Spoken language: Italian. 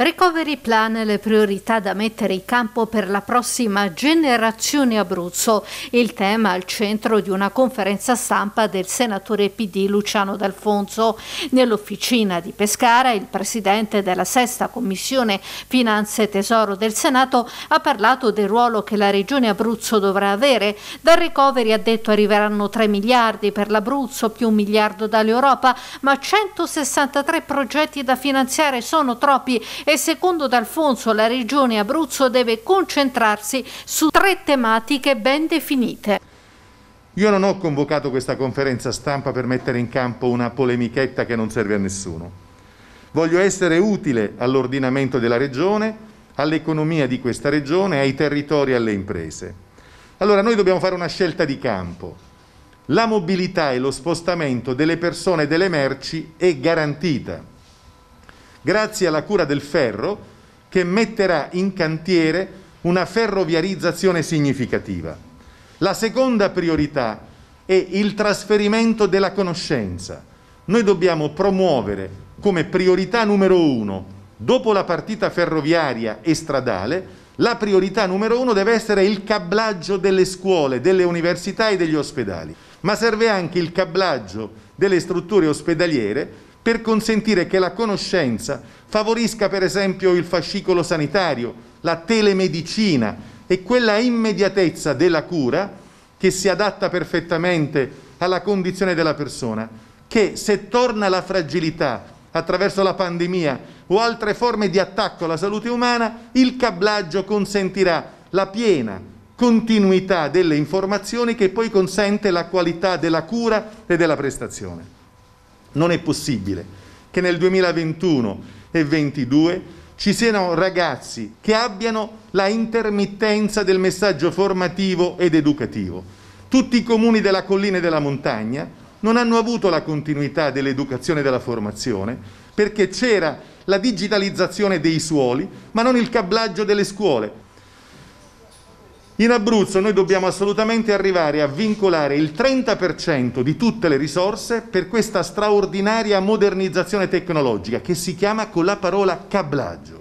Recovery Plan le priorità da mettere in campo per la prossima generazione Abruzzo, il tema al centro di una conferenza stampa del senatore PD Luciano D'Alfonso. Nell'officina di Pescara il presidente della sesta commissione Finanze e Tesoro del Senato ha parlato del ruolo che la regione Abruzzo dovrà avere. Dal Recovery ha detto arriveranno 3 miliardi per l'Abruzzo, più un miliardo dall'Europa, ma 163 progetti da finanziare sono troppi e secondo D'Alfonso la regione Abruzzo deve concentrarsi su tre tematiche ben definite. Io non ho convocato questa conferenza stampa per mettere in campo una polemichetta che non serve a nessuno. Voglio essere utile all'ordinamento della regione, all'economia di questa regione, ai territori e alle imprese. Allora noi dobbiamo fare una scelta di campo. La mobilità e lo spostamento delle persone e delle merci è garantita grazie alla cura del ferro che metterà in cantiere una ferroviarizzazione significativa. La seconda priorità è il trasferimento della conoscenza. Noi dobbiamo promuovere come priorità numero uno, dopo la partita ferroviaria e stradale, la priorità numero uno deve essere il cablaggio delle scuole, delle università e degli ospedali, ma serve anche il cablaggio delle strutture ospedaliere per consentire che la conoscenza favorisca per esempio il fascicolo sanitario, la telemedicina e quella immediatezza della cura che si adatta perfettamente alla condizione della persona, che se torna la fragilità attraverso la pandemia o altre forme di attacco alla salute umana, il cablaggio consentirà la piena continuità delle informazioni che poi consente la qualità della cura e della prestazione. Non è possibile che nel 2021 e 2022 ci siano ragazzi che abbiano la intermittenza del messaggio formativo ed educativo. Tutti i comuni della collina e della montagna non hanno avuto la continuità dell'educazione e della formazione perché c'era la digitalizzazione dei suoli, ma non il cablaggio delle scuole. In Abruzzo noi dobbiamo assolutamente arrivare a vincolare il 30% di tutte le risorse per questa straordinaria modernizzazione tecnologica che si chiama con la parola cablaggio.